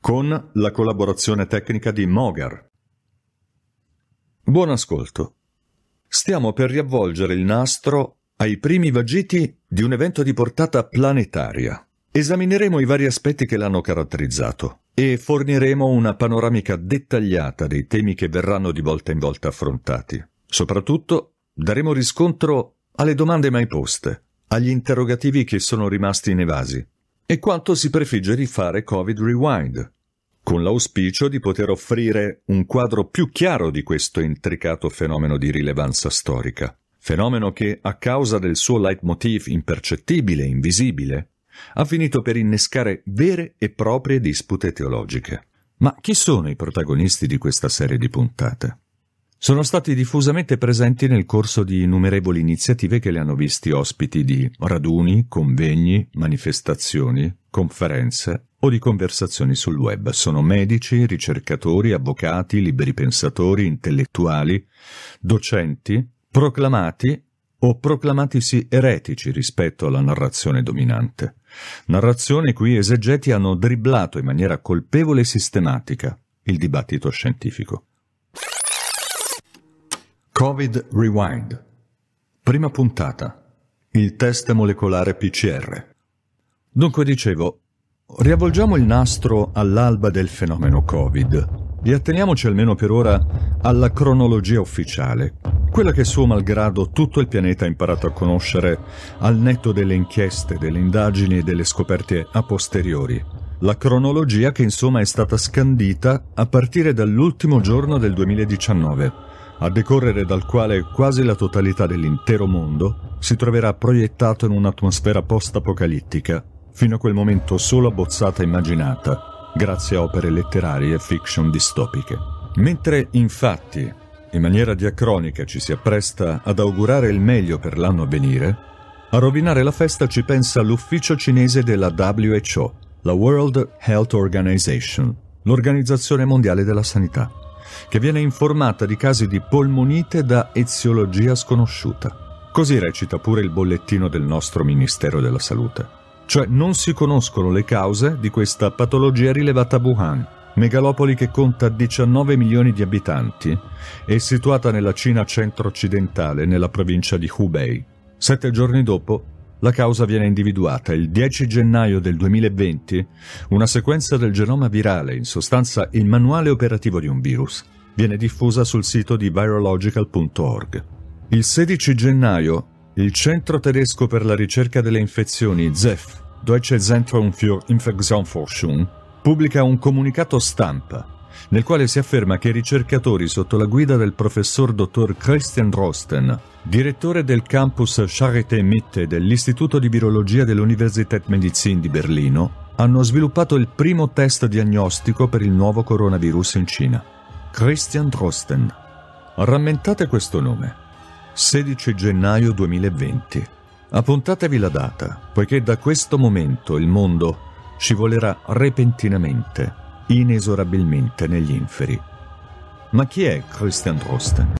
con la collaborazione tecnica di Mogar. Buon ascolto. Stiamo per riavvolgere il nastro ai primi vagiti di un evento di portata planetaria. Esamineremo i vari aspetti che l'hanno caratterizzato e forniremo una panoramica dettagliata dei temi che verranno di volta in volta affrontati. Soprattutto daremo riscontro alle domande mai poste, agli interrogativi che sono rimasti inevasi e quanto si prefigge di fare Covid Rewind, con l'auspicio di poter offrire un quadro più chiaro di questo intricato fenomeno di rilevanza storica, fenomeno che, a causa del suo leitmotiv impercettibile e invisibile, ha finito per innescare vere e proprie dispute teologiche. Ma chi sono i protagonisti di questa serie di puntate? sono stati diffusamente presenti nel corso di innumerevoli iniziative che le hanno visti ospiti di raduni, convegni, manifestazioni, conferenze o di conversazioni sul web. Sono medici, ricercatori, avvocati, liberi pensatori, intellettuali, docenti, proclamati o proclamatisi eretici rispetto alla narrazione dominante. Narrazione cui esegeti hanno dribblato in maniera colpevole e sistematica il dibattito scientifico. Covid Rewind. Prima puntata. Il test molecolare PCR. Dunque dicevo, riavvolgiamo il nastro all'alba del fenomeno Covid e atteniamoci almeno per ora alla cronologia ufficiale, quella che suo malgrado tutto il pianeta ha imparato a conoscere al netto delle inchieste, delle indagini e delle scoperte a posteriori. La cronologia che insomma è stata scandita a partire dall'ultimo giorno del 2019 a decorrere dal quale quasi la totalità dell'intero mondo si troverà proiettato in un'atmosfera post-apocalittica, fino a quel momento solo abbozzata e immaginata, grazie a opere letterarie e fiction distopiche. Mentre infatti, in maniera diacronica, ci si appresta ad augurare il meglio per l'anno a venire, a rovinare la festa ci pensa l'ufficio cinese della WHO, la World Health Organization, l'Organizzazione Mondiale della Sanità che viene informata di casi di polmonite da eziologia sconosciuta. Così recita pure il bollettino del nostro Ministero della Salute. Cioè non si conoscono le cause di questa patologia rilevata a Wuhan, megalopoli che conta 19 milioni di abitanti e situata nella Cina centro-occidentale, nella provincia di Hubei. Sette giorni dopo, la causa viene individuata il 10 gennaio del 2020, una sequenza del genoma virale, in sostanza il manuale operativo di un virus, viene diffusa sul sito di virological.org. Il 16 gennaio, il Centro tedesco per la ricerca delle infezioni ZEF, Deutsche Zentrum für Infektionsforschung, pubblica un comunicato stampa nel quale si afferma che i ricercatori sotto la guida del professor dottor Christian Rosten, direttore del campus Charité Mitte dell'Istituto di Virologia dell'Universität Medizin di Berlino, hanno sviluppato il primo test diagnostico per il nuovo coronavirus in Cina. Christian Rosten. Rammentate questo nome. 16 gennaio 2020. Appuntatevi la data, poiché da questo momento il mondo scivolerà repentinamente inesorabilmente negli inferi. Ma chi è Christian Drosten?